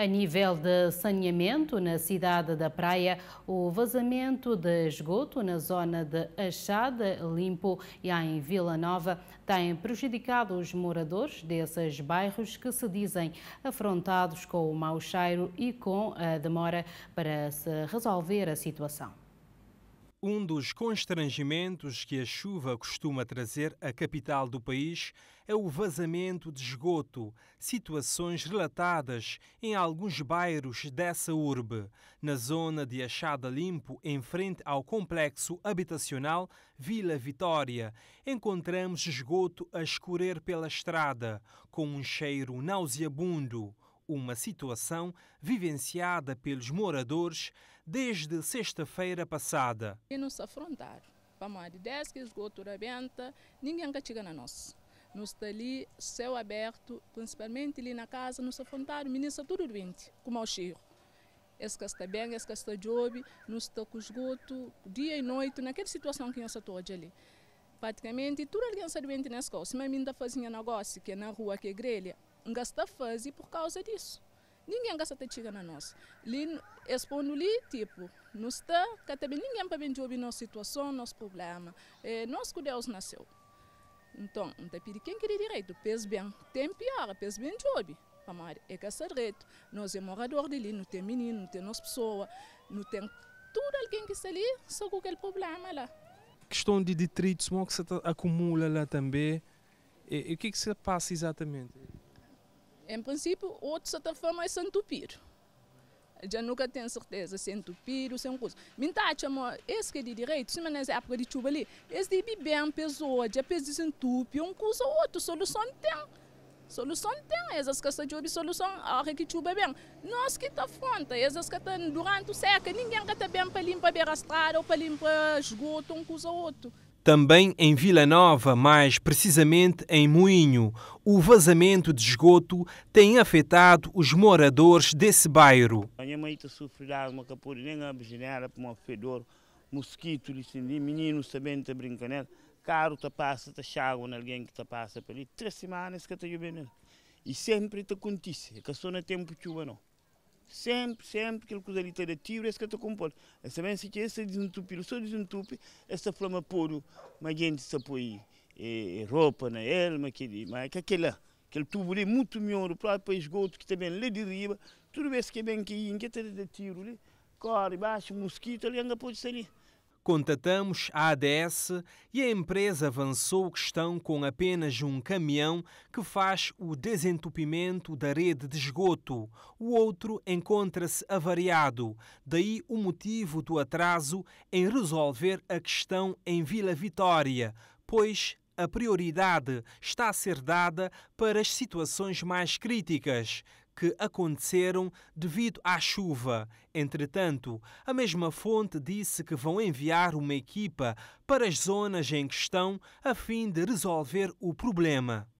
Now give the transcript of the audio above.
A nível de saneamento, na cidade da Praia, o vazamento de esgoto na zona de Achada Limpo e em Vila Nova tem prejudicado os moradores desses bairros que se dizem afrontados com o mau cheiro e com a demora para se resolver a situação. Um dos constrangimentos que a chuva costuma trazer à capital do país é o vazamento de esgoto, situações relatadas em alguns bairros dessa urbe. Na zona de Achada Limpo, em frente ao complexo habitacional Vila Vitória, encontramos esgoto a escorrer pela estrada, com um cheiro nauseabundo uma situação vivenciada pelos moradores desde sexta-feira passada. E nos afrontar, para de 10 que esgoto rebenta, ninguém nunca chega na nossa. Nós está ali, céu aberto, principalmente ali na casa, nos afrontaram, ministro tudo doente, como ao cheiro. Esse que está bem, esse que está job, nós está com esgoto, dia e noite, naquela situação que nós estamos ali praticamente toda a criança doente na escola. Se a minha ainda tá fazia negócio, que é na rua, que é grelha, gasta fazer por causa disso. Ninguém gasta te chega na nós. Lhe respondo lhe tipo, não está, que ninguém para bem ouvir nossa situação, nosso problema. É, nós que Deus nasceu. Então, não te pedir quem quer direito, pes bem, tem pior, pes bem job. Amar é direito, nós é morador de ali, não tem menino, não tem nossa pessoa, não tem tudo alguém que está ali, só com aquele problema lá. Questão de detritos que se acumula lá também, e, e o que, que se passa exatamente? Em princípio, outro outra forma é sentupir Já nunca tenho certeza se é entupir ou se é um curso. Mintacha, amor, esse que é de direito, se nessa época de chuva ali, esse de bem pessoa, já fez desentupe, um curso ou outro, solução tem. Solução tem, essas que se de solução, a hora que chuva bem. Nós que está fronte, essas que estão durante o século, ninguém que está bem para limpar a estrada ou para limpar esgoto, um curso ou outro. Também em Vila Nova, mais precisamente em Moinho, o vazamento de esgoto tem afetado os moradores desse bairro. A minha mãe está sofrendo uma capura, nem a janela, um fedor, mosquito, menino sabendo brincar, brincando, caro, está passa, está chago, alguém que está passa por ali, três semanas que está chovendo. E sempre está acontece, que só não tempo de chuva não sempre, sempre que ele que a tiro é esse que está composto. Essa bem se que esse desentupir, só desentupe, essa flama puro, mas gente se põe e, eh, eh, roupa na elma, aquele, mas que aquela, aquele tubo ali é muito melhor, o próprio esgoto que também lhe derriba, tudo isso que é bem que em é que ter de tiro ali, corre, baixa, mosquito ali, ainda pode sair. Contatamos a ADS e a empresa avançou que questão com apenas um caminhão que faz o desentupimento da rede de esgoto. O outro encontra-se avariado, daí o motivo do atraso em resolver a questão em Vila Vitória, pois a prioridade está a ser dada para as situações mais críticas que aconteceram devido à chuva. Entretanto, a mesma fonte disse que vão enviar uma equipa para as zonas em questão a fim de resolver o problema.